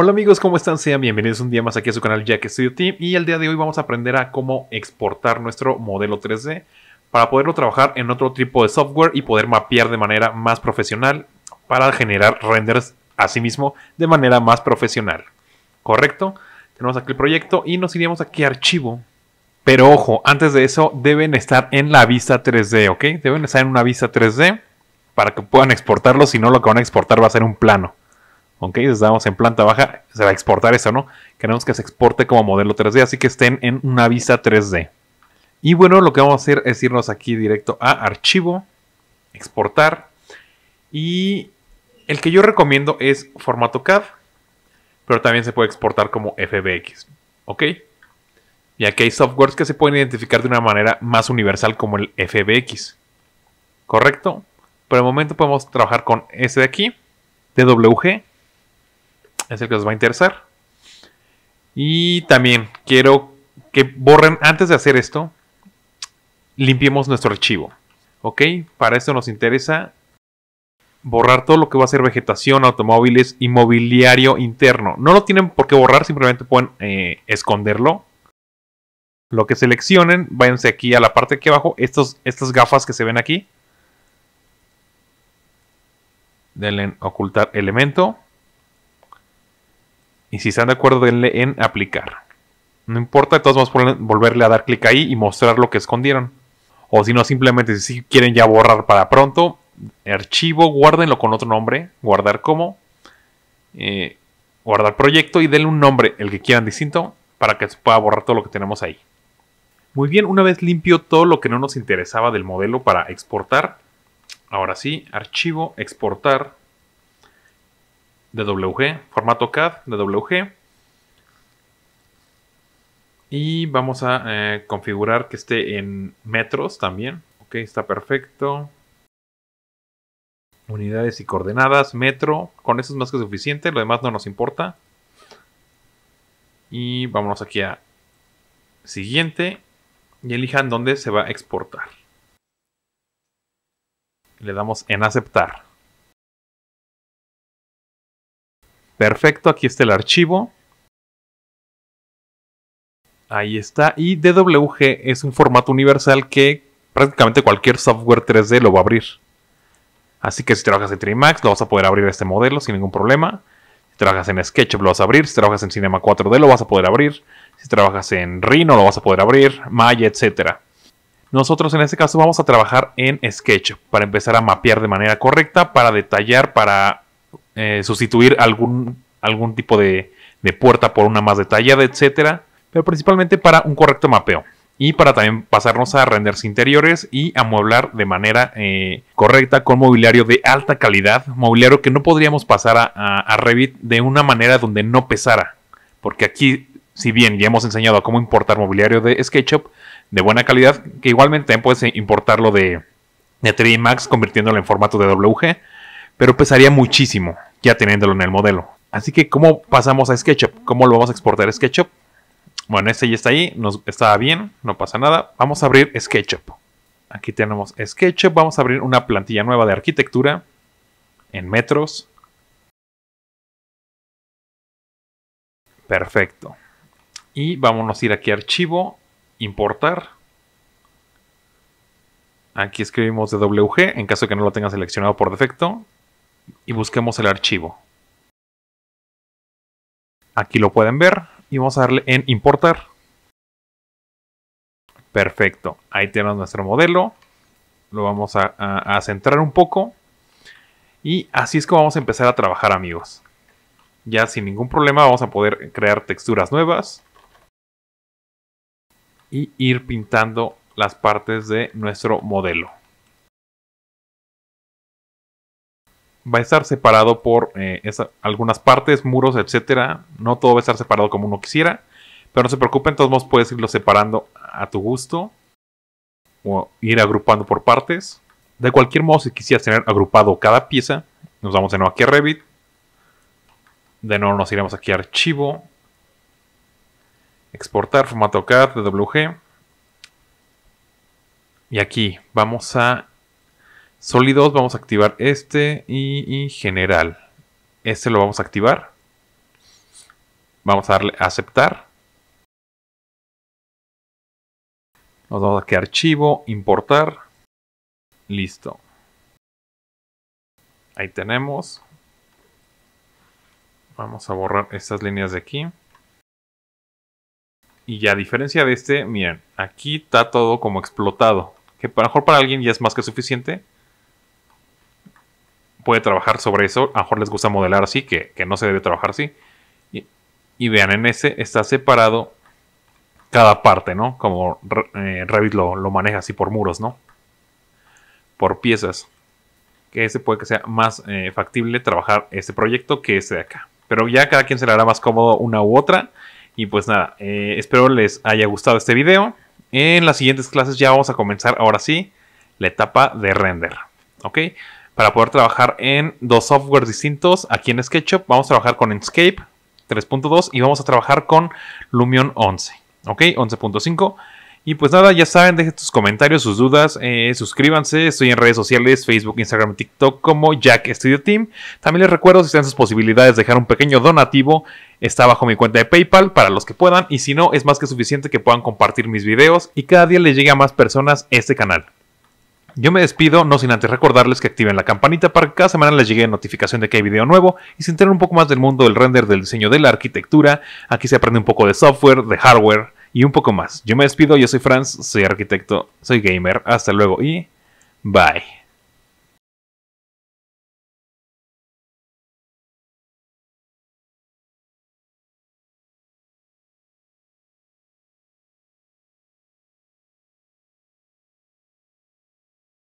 Hola amigos, ¿cómo están? Sean bienvenidos un día más aquí a su canal Jack Studio Team y el día de hoy vamos a aprender a cómo exportar nuestro modelo 3D para poderlo trabajar en otro tipo de software y poder mapear de manera más profesional para generar renders a sí mismo de manera más profesional. ¿Correcto? Tenemos aquí el proyecto y nos iríamos aquí a archivo. Pero ojo, antes de eso deben estar en la vista 3D, ¿ok? Deben estar en una vista 3D para que puedan exportarlo, si no lo que van a exportar va a ser un plano. Ok, damos en planta baja, se va a exportar eso, ¿no? Queremos que se exporte como modelo 3D, así que estén en una vista 3D. Y bueno, lo que vamos a hacer es irnos aquí directo a archivo, exportar. Y el que yo recomiendo es formato CAD, pero también se puede exportar como FBX. ¿Ok? Y aquí hay softwares que se pueden identificar de una manera más universal como el FBX. ¿Correcto? Por el momento podemos trabajar con ese de aquí, DWG, es el que nos va a interesar. Y también quiero que borren, antes de hacer esto, limpiemos nuestro archivo. ¿Ok? Para esto nos interesa borrar todo lo que va a ser vegetación, automóviles, inmobiliario interno. No lo tienen por qué borrar, simplemente pueden eh, esconderlo. Lo que seleccionen, váyanse aquí a la parte de aquí abajo, estos, estas gafas que se ven aquí. Denle ocultar elemento. Y si están de acuerdo, denle en aplicar. No importa, de todos vamos volverle a dar clic ahí y mostrar lo que escondieron. O si no, simplemente si quieren ya borrar para pronto, archivo, guárdenlo con otro nombre, guardar como, eh, guardar proyecto y denle un nombre, el que quieran distinto, para que se pueda borrar todo lo que tenemos ahí. Muy bien, una vez limpio todo lo que no nos interesaba del modelo para exportar, ahora sí, archivo, exportar, DWG, formato CAD, DWG. Y vamos a eh, configurar que esté en metros también. Ok, está perfecto. Unidades y coordenadas, metro. Con eso es más que suficiente, lo demás no nos importa. Y vámonos aquí a siguiente y elijan dónde se va a exportar. Le damos en aceptar. Perfecto, aquí está el archivo. Ahí está. Y DWG es un formato universal que prácticamente cualquier software 3D lo va a abrir. Así que si trabajas en Trimax, lo vas a poder abrir este modelo sin ningún problema. Si trabajas en SketchUp, lo vas a abrir. Si trabajas en Cinema 4D, lo vas a poder abrir. Si trabajas en Rhino, lo vas a poder abrir. Maya, etc. Nosotros en este caso vamos a trabajar en SketchUp para empezar a mapear de manera correcta, para detallar, para eh, sustituir algún, algún tipo de, puerta por una más detallada, etcétera, pero principalmente para un correcto mapeo y para también pasarnos a renders interiores y amueblar de manera eh, correcta con mobiliario de alta calidad, mobiliario que no podríamos pasar a, Revit de una manera donde no pesara, porque aquí, si bien ya hemos enseñado a cómo importar mobiliario de SketchUp de buena calidad, que igualmente también puedes eh, importarlo de, de 3D Max convirtiéndolo en formato de WG, pero pesaría muchísimo ya teniéndolo en el modelo. Así que, ¿cómo pasamos a SketchUp? ¿Cómo lo vamos a exportar a SketchUp? Bueno, este ya está ahí, nos estaba bien, no pasa nada. Vamos a abrir SketchUp. Aquí tenemos SketchUp, vamos a abrir una plantilla nueva de arquitectura en metros. Perfecto. Y vámonos a ir aquí a archivo, importar. Aquí escribimos DWG en caso que no lo tenga seleccionado por defecto y busquemos el archivo. Aquí lo pueden ver y vamos a darle en importar. Perfecto, ahí tenemos nuestro modelo. Lo vamos a, centrar un poco. Y así es como vamos a empezar a trabajar amigos. Ya sin ningún problema vamos a poder crear texturas nuevas. Y ir pintando las partes de nuestro modelo. va a estar separado por eh, algunas partes, muros, etc. No todo va a estar separado como uno quisiera. Pero no se preocupen, todos modos puedes irlo separando a tu gusto. O ir agrupando por partes. De cualquier modo, si quisieras tener agrupado cada pieza, nos vamos de nuevo aquí a Revit. De nuevo nos iremos aquí a Archivo. Exportar, formato CAD, DWG. Y aquí vamos a Sólidos, vamos a activar este y, general. Este lo vamos a activar. Vamos a darle a aceptar. Nos vamos a que archivo, importar. Listo. Ahí tenemos. Vamos a borrar estas líneas de aquí. Y ya a diferencia de este, miren, aquí está todo como explotado. Que para mejor para alguien ya es más que suficiente puede trabajar sobre eso. A lo mejor les gusta modelar así, que, no se debe trabajar así. Y, vean, en ese está separado cada parte, ¿no? Como eh, Revit lo, maneja así por muros, ¿no? Por piezas. Que ese puede que sea más eh, factible trabajar este proyecto que este de acá. Pero ya cada quien se le hará más cómodo una u otra. Y pues nada, eh, espero les haya gustado este video. En las siguientes clases ya vamos a comenzar ahora sí la etapa de render. ¿Ok? para poder trabajar en dos softwares distintos. Aquí en SketchUp vamos a trabajar con Enscape 3.2 y vamos a trabajar con Lumion 11, ¿ok? 11.5. Y pues nada, ya saben, dejen sus comentarios, sus dudas, eh, suscríbanse, estoy en redes sociales, Facebook, Instagram, TikTok como Jack Studio Team. También les recuerdo, si tienen sus posibilidades, dejar un pequeño donativo, está bajo mi cuenta de PayPal para los que puedan, y si no, es más que suficiente que puedan compartir mis videos y cada día les llegue a más personas este canal. Yo me despido, no sin antes recordarles que activen la campanita para que cada semana les llegue notificación de que hay video nuevo y se enteren un poco más del mundo del render, del diseño de la arquitectura. Aquí se aprende un poco de software, de hardware y un poco más. Yo me despido, yo soy Franz, soy arquitecto, soy gamer. Hasta luego y bye.